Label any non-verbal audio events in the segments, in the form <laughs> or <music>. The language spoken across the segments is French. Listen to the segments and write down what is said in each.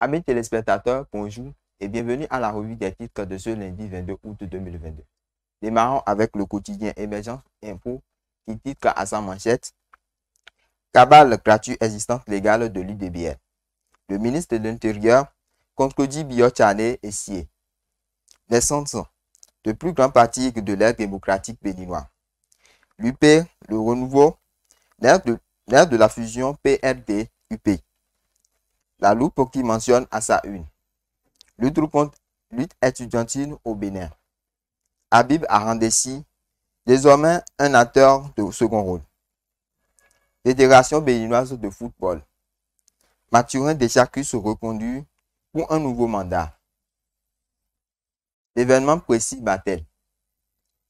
Amis téléspectateurs, bonjour et bienvenue à la revue des titres de ce lundi 22 août 2022. Démarrons avec le quotidien Émergence Info qui titre à sa manchette Cabale gratuite existence légale de l'UDBL. Le ministre de l'Intérieur contredit Biochane et Sier. Les de plus grand parti de l'ère démocratique béninois. L'UP, le renouveau, l'ère de, de la fusion PRD-UP la loupe qui mentionne à sa une. Lutte, lutte étudiantine au Bénin. Habib Arandessi, désormais un acteur de second rôle. Fédération béninoise de football. Mathurin Deschacus reconduit pour un nouveau mandat. L'événement précis bat-elle.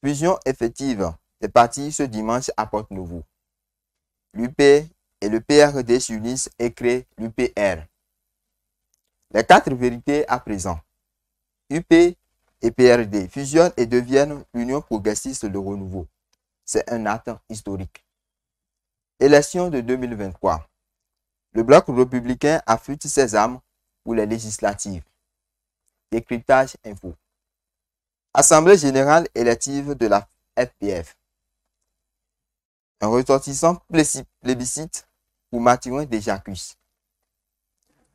Fusion effective des partis ce dimanche à Porte-Nouveau. L'UP et le PRD s'unissent et créent l'UPR. Les quatre vérités à présent, UP et PRD fusionnent et deviennent l'Union progressiste de renouveau. C'est un acte historique. Élection de 2023. Le bloc républicain affûte ses armes pour les législatives. Décryptage info. Assemblée générale élective de la FPF. Un ressortissant plébiscite pour Mathieu Déjacus.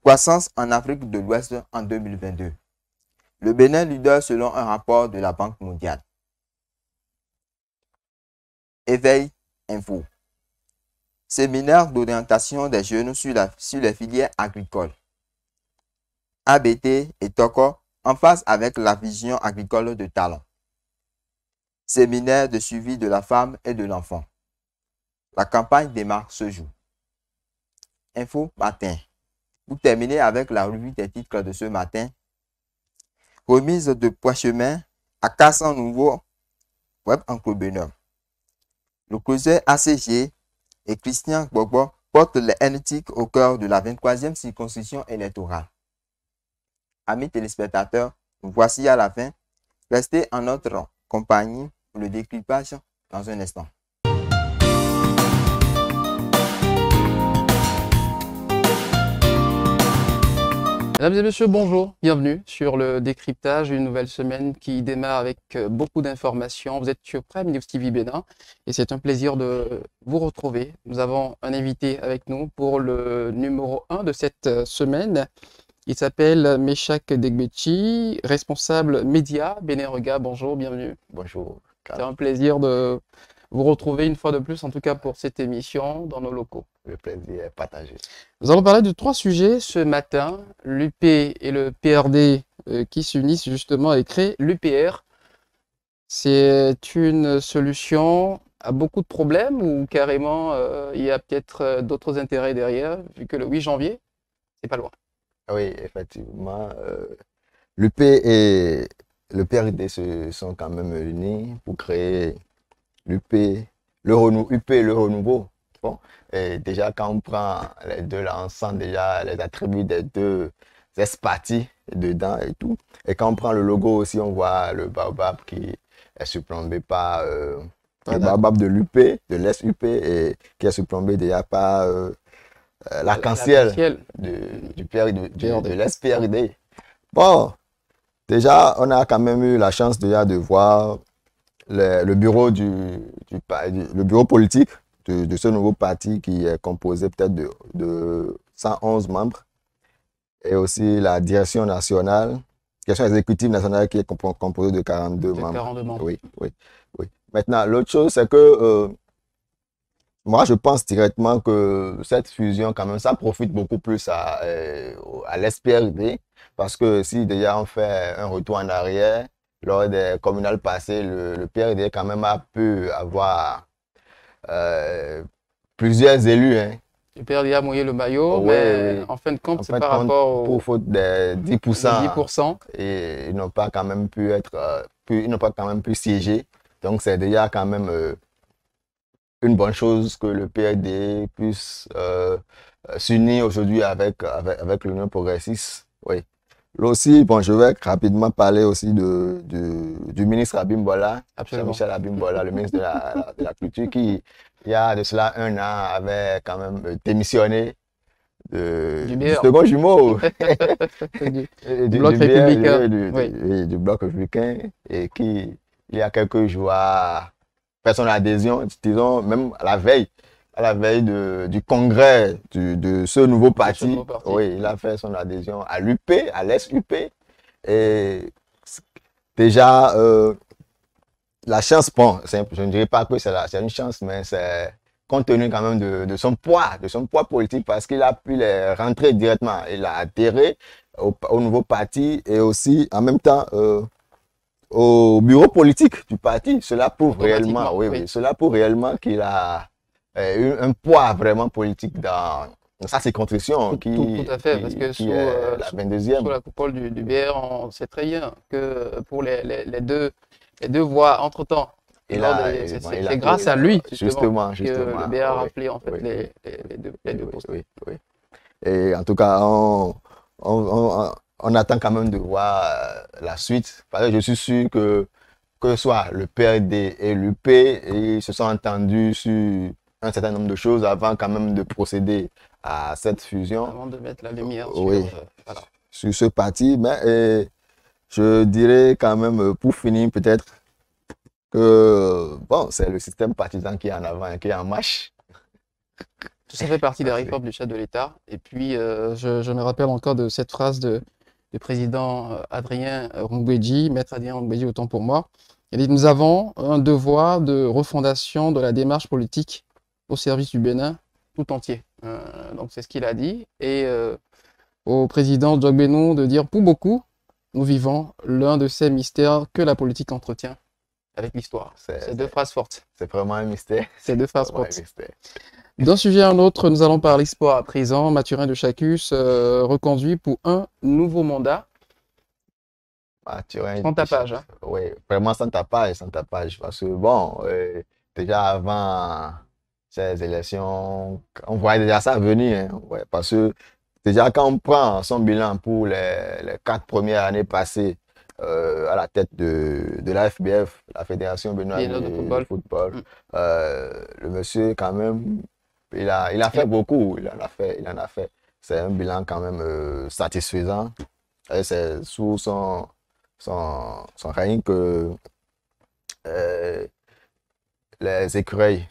Croissance en Afrique de l'Ouest en 2022. Le Bénin leader selon un rapport de la Banque mondiale. Éveil Info. Séminaire d'orientation des jeunes sur, sur les filières agricoles. ABT et TOCO en face avec la vision agricole de talent. Séminaire de suivi de la femme et de l'enfant. La campagne démarre ce jour. Info matin. Vous terminez avec la revue des titres de ce matin, remise de chemin à 400 nouveaux web entrepreneurs. Le creuset ACG et Christian Gbogbo portent les NTIC au cœur de la 23e circonscription électorale. Amis téléspectateurs, voici à la fin. Restez en notre compagnie pour le décryptage dans un instant. Mesdames et messieurs, bonjour, bienvenue sur le décryptage, une nouvelle semaine qui démarre avec euh, beaucoup d'informations. Vous êtes sur Prime News TV Bénin et c'est un plaisir de vous retrouver. Nous avons un invité avec nous pour le numéro 1 de cette euh, semaine. Il s'appelle Meshak Degbechi, responsable média Bénin Bonjour, bienvenue. Bonjour. C'est un plaisir de vous retrouvez une fois de plus, en tout cas pour cette émission, dans nos locaux. Le plaisir est partagé. Nous allons parler de trois sujets ce matin. L'UP et le PRD euh, qui s'unissent justement et créent l'UPR. C'est une solution à beaucoup de problèmes ou carrément euh, il y a peut-être euh, d'autres intérêts derrière, vu que le 8 janvier, c'est pas loin. Ah oui, effectivement. L'UP et le PRD se sont quand même unis pour créer l'UP, le, renouveau. Bon. Et déjà, quand on prend les deux là, on déjà les attributs des deux espatis dedans et tout. Et quand on prend le logo aussi, on voit le baobab qui est supplombé par euh, ah, le baobab de l'UP, de l'SUP, et qui est supplombé déjà par euh, euh, l'arc-en-ciel de l'SPRD. Bon, déjà, on a quand même eu la chance déjà de voir le, bureau, du, le bureau politique de, ce nouveau parti qui est composé peut-être de, de 111 membres et aussi la direction nationale, direction exécutive nationale qui est composée de 42 membres. membres. Oui, oui, oui. Maintenant, l'autre chose, c'est que euh, moi, je pense directement que cette fusion, quand même, ça profite beaucoup plus à, euh, à l'SPRD parce que si déjà on fait un retour en arrière, lors des communales passées, le, PRD a quand même pu avoir euh, plusieurs élus. Hein. Le PRD a mouillé le maillot, oh, mais en fin de compte, c'est par rapport au... Pour faute des 10%. Et ils n'ont pas quand même pu être... Euh, ils n'ont pas quand même pu siéger. Donc c'est déjà quand même euh, une bonne chose que le PRD puisse s'unir aujourd'hui avec, avec, avec l'Union progressiste. Oui. Là aussi, bon, je vais rapidement parler aussi de, du ministre Abimbola, Michel le ministre de la, Culture, qui, il y a de cela un an, avait quand même euh, démissionné de, du, second jumeau <laughs> <laughs> du, bloc du, bloc et qui, il y a quelques jours, a fait son adhésion, disons, même la veille, à la veille du congrès de ce nouveau parti. Oui, il a fait son adhésion à l'UP, à l'SUP. Et déjà, euh, la chance, bon, je ne dirais pas que c'est une chance, mais c'est compte tenu quand même de, son poids, de son poids politique, parce qu'il a pu les rentrer directement. Il a adhéré au, nouveau parti et aussi, en même temps, euh, au bureau politique du parti. Cela prouve réellement, oui, cela prouve réellement qu'il a euh, un poids vraiment politique dans, ça, c'est contrition. Qui, tout, à fait, parce que sur euh, la 22e. la coupole du, BR, on sait très bien que euh, pour les, les, deux, les deux voix entre-temps, et c'est grâce à lui justement, que le BR a rappelé en fait, les, les, deux, les Et en tout cas, on, on, attend quand même de voir la suite. Parce que je suis sûr que que ce soit le PRD et l'UP, ils se sont entendus sur un certain nombre de choses avant quand même de procéder à cette fusion. Avant de mettre la lumière euh, sur, ce parti. Euh, je dirais quand même, euh, pour finir peut-être, que bon, c'est le système partisan qui est en avant qui est en marche. Tout ça fait partie de la du chef de l'État. Et puis, je, me rappelle encore de cette phrase de, du président Adrien Rungweji maître Adrien Rungweji autant pour moi. Il dit Nous avons un devoir de refondation de la démarche politique au service du Bénin tout entier. Euh, donc c'est ce qu'il a dit. Et euh, au président Jacques Benon de dire pour beaucoup, nous vivons l'un de ces mystères que la politique entretient avec l'histoire. C'est deux phrases fortes. C'est vraiment un mystère. C'est deux phrases fortes. D'un sujet à un autre, nous allons parler sport à présent. Mathurin de Chacus euh, reconduit pour un nouveau mandat. Mathurin. Sans tapage. Hein. Oui, vraiment sans tapage, sans tapage. Parce que bon, déjà avant ces élections, on voit déjà ça venir. Hein. ouais, parce que déjà, quand on prend son bilan pour les, quatre premières années passées euh, à la tête de, de la FBF, la Fédération Benoît de, football, mm. euh, le monsieur, quand même, il a, il a fait beaucoup. Il en a fait. Il en a fait. C'est un bilan quand même euh, satisfaisant satisfaisant. C'est sous son, son, son règne que les écureuils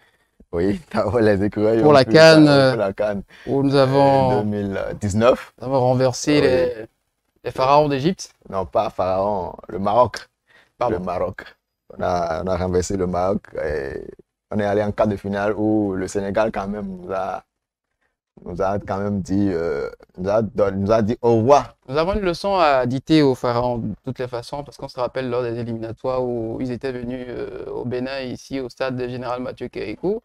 oui, les <laughs> euh, Pour la canne, Où nous avons. 2019. Nous avons renversé les, pharaons d'Égypte. Non, pas pharaon, le Maroc. Pas Le Maroc. On a, renversé le Maroc et on est allé en quart de finale où le Sénégal, quand même, nous a, nous a quand même dit, euh, nous, a, dit au revoir. Nous avons une leçon à dicter aux pharaons de toutes les façons parce qu'on se rappelle lors des éliminatoires où ils étaient venus euh, au Bénin ici au stade de Général Mathieu Kérékou.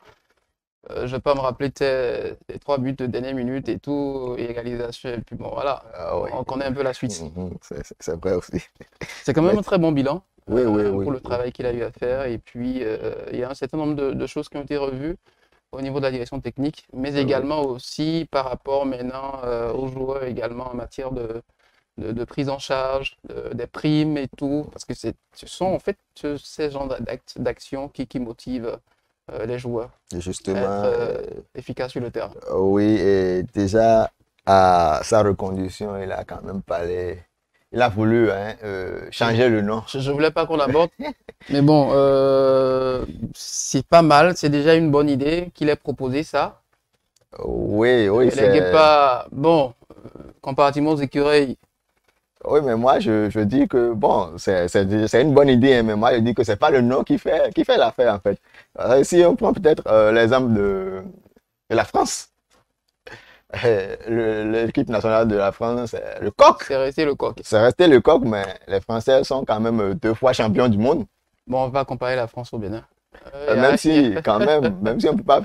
Euh, je peux me rappeler tes trois buts de dernière minute et tout, égalisation, et puis bon, voilà, ah on connaît un peu la suite. Mhm, mhm, c'est vrai aussi. C'est quand même un très bon bilan euh, pour le travail qu'il a eu à faire, et puis euh, il y a un certain nombre de, choses qui ont été revues au niveau de la direction technique, mais également aussi par rapport maintenant aux joueurs également en matière de, de, prise en charge, des primes et tout, parce que ce sont en fait ces genres d'actions qui, qui motivent euh, les joueurs. Justement. Euh, euh, efficace sur le terrain. Oui, et déjà, à sa reconduction, il a quand même parlé. Il a voulu hein, changer le nom. Je ne voulais pas qu'on l'aborde <laughs> mais bon, c'est pas mal. C'est déjà une bonne idée qu'il ait proposé ça. Oui, oui. c'est pas. Bon, comparativement aux écureuils, oui, mais moi, je, dis que, bon, c'est une bonne idée, hein, mais moi, je dis que c'est pas le nom qui fait, qui fait l'affaire, en fait. Euh, si on prend peut-être euh, l'exemple de, la France, <laughs> l'équipe nationale de la France, le coq. C'est resté le coq. C'est resté le coq, mais les Français sont quand même euh, deux fois champions du monde. Bon, on va comparer la France au Bénin. même si, quand même, <laughs> même si on ne peut pas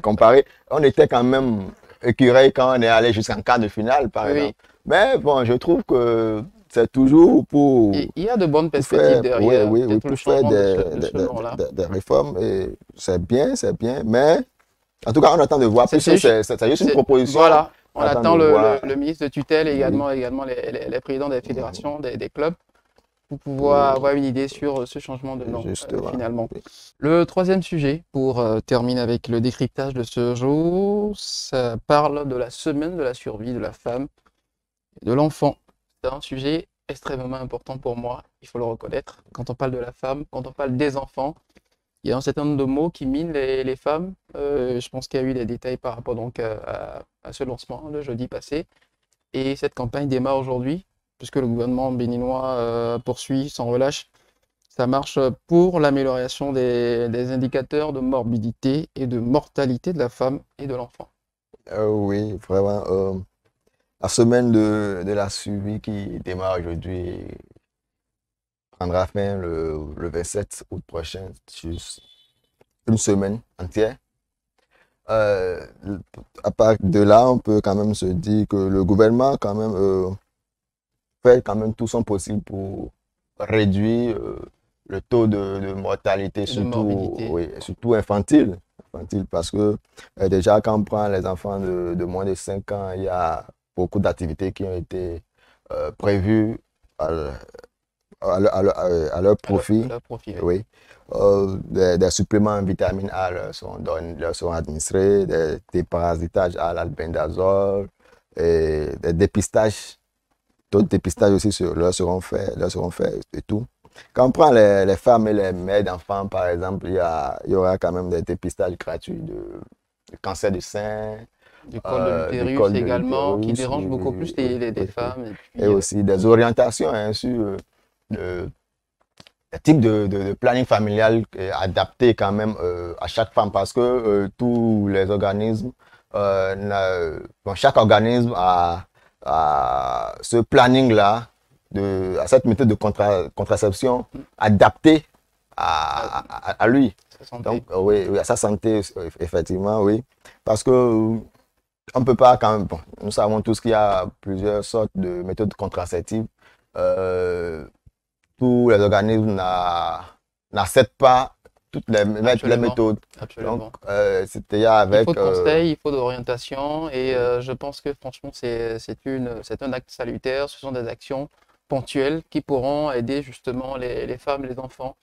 comparer, on était quand même écureuil quand on est allé jusqu'en quart de finale, par exemple. Mais bon, je trouve que c'est toujours pour. Il y a de bonnes perspectives derrière. Oui, oui, pour faire des, réformes. Et c'est bien, c'est bien. Mais en tout cas, on attend de voir. C'est juste une proposition. Voilà. On, attend, le, ministre de tutelle et mhm. également, également les, présidents des fédérations, mhm. des, clubs, pour pouvoir avoir une idée sur euh, ce changement de nom euh, finalement. Le troisième sujet, pour euh, terminer avec le décryptage de ce jour, ça parle de la semaine de la survie de la femme de l'enfant. C'est un sujet extrêmement important pour moi, il faut le reconnaître. Quand on parle de la femme, quand on parle des enfants, il y a un certain nombre de mots qui minent les, femmes. Euh, je pense qu'il y a eu des détails par rapport donc à, ce lancement le jeudi passé. Et cette campagne démarre aujourd'hui, puisque le gouvernement béninois euh, poursuit sans relâche sa marche pour l'amélioration des, indicateurs de morbidité et de mortalité de la femme et de l'enfant. Ah oui, vraiment. Euh, la semaine de, la suivi qui démarre aujourd'hui prendra fin le, 27 août prochain, juste une semaine entière. Euh, à part de là, on peut quand même se dire que le gouvernement quand même euh, fait quand même tout son possible pour réduire euh, le taux de, mortalité, surtout, surtout infantile, infantile. parce que déjà, quand on prend les enfants de, de, moins de 5 ans, il y a beaucoup d'activités qui ont été prévues à, leur, profit. oui. Euh, des, suppléments en vitamine A leur sont, administrés, des, parasitages à l'albendazole, et des dépistages. D'autres dépistages aussi leur seront faits, seront faits et tout. Quand on prend les, femmes et les mères d'enfants, par exemple, il y, aura quand même des dépistages gratuits de cancer du sein, du col de euh, l'utérus également, qui dérange beaucoup plus les, les, femmes. Et, euh, aussi des orientations hein, sur euh, le, type de, de, planning familial adapté quand même à chaque femme parce que tous les organismes, chaque organisme a, ce planning-là, à cette méthode de contraception adaptée à, à, lui. Sa santé. Donc, oui, oui, à sa santé, effectivement, oui. Parce que on ne peut pas quand même. nous savons tous qu'il y a plusieurs sortes de méthodes contraceptives. Euh, tous les organismes n'acceptent pas toutes les, méthodes. Absolument. Euh, c'était avec. Il faut de euh, conseils, il faut d'orientation. Et je pense que franchement, c'est un acte salutaire. Ce sont des actions ponctuelles qui pourront aider justement les, les femmes, les enfants,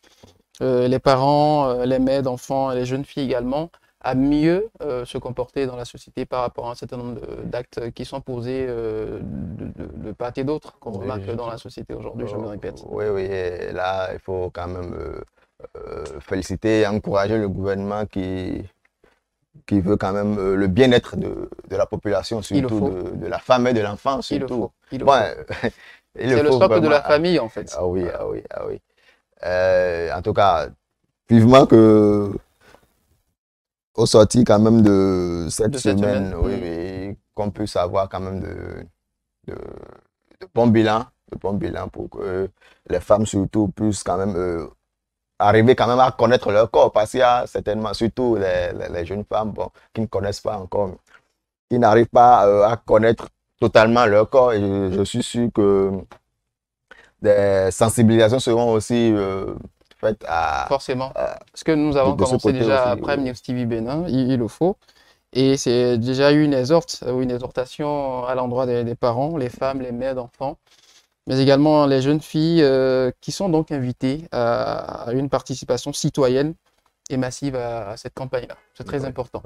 les parents, les mères d'enfants, les jeunes filles également à mieux euh, se comporter dans la société par rapport à un certain nombre d'actes qui sont posés euh, de, part et d'autre qu'on remarque dans la société aujourd'hui, je me répète. Oh, oui, oui, là, il faut quand même euh, féliciter et encourager le gouvernement qui, qui veut quand même le bien-être de, de, la population, surtout de, la femme et de l'enfant, surtout. Il le faut. <laughs> C'est le socle de la famille, en fait. Ah oui, ah oui, ah oui. en tout cas, vivement que sorti quand même de cette, semaine, oui, qu'on puisse avoir quand même de, de, de bons bilans, de bon bilan pour que les femmes surtout puissent quand même euh, arriver quand même à connaître leur corps, parce qu'il y a certainement, surtout les, jeunes femmes bon, qui ne connaissent pas encore, qui n'arrivent pas euh, à connaître totalement leur corps, et je, suis sûr que des sensibilisations seront aussi... Euh, Forcément. ce que nous avons commencé déjà après News TV Bénin, il, le faut. Et c'est déjà eu une, exhorte, euh, une exhortation à l'endroit des, parents, les femmes, les mères d'enfants, mais également les jeunes filles euh, qui sont donc invitées à, une participation citoyenne et massive à, cette campagne-là. C'est très important.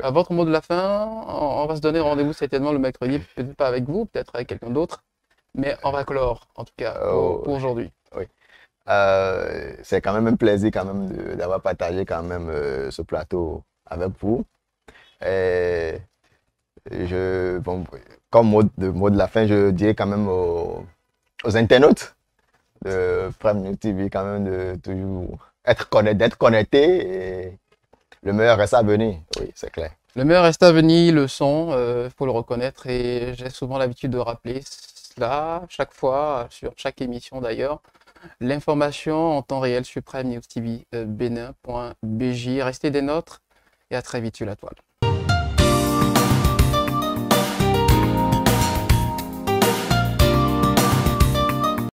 À votre mot de la fin, on, va se donner rendez-vous certainement le mercredi, peut-être pas avec vous, peut-être avec quelqu'un d'autre, mais on va clore en tout cas oh, pour aujourd'hui. Oui. Euh, c'est quand même un plaisir quand même d'avoir partagé quand même euh, ce plateau avec vous. comme mot de, mot la fin, je dirais quand même aux, internautes de Prime TV quand même de toujours être d'être connecté et le meilleur reste à venir. Oui, c'est clair. Le meilleur reste à venir, le son, il euh, faut le reconnaître et j'ai souvent l'habitude de rappeler cela chaque fois, sur chaque émission d'ailleurs. L'information en temps réel suprême Prime News euh, Restez des nôtres et à très vite sur la toile.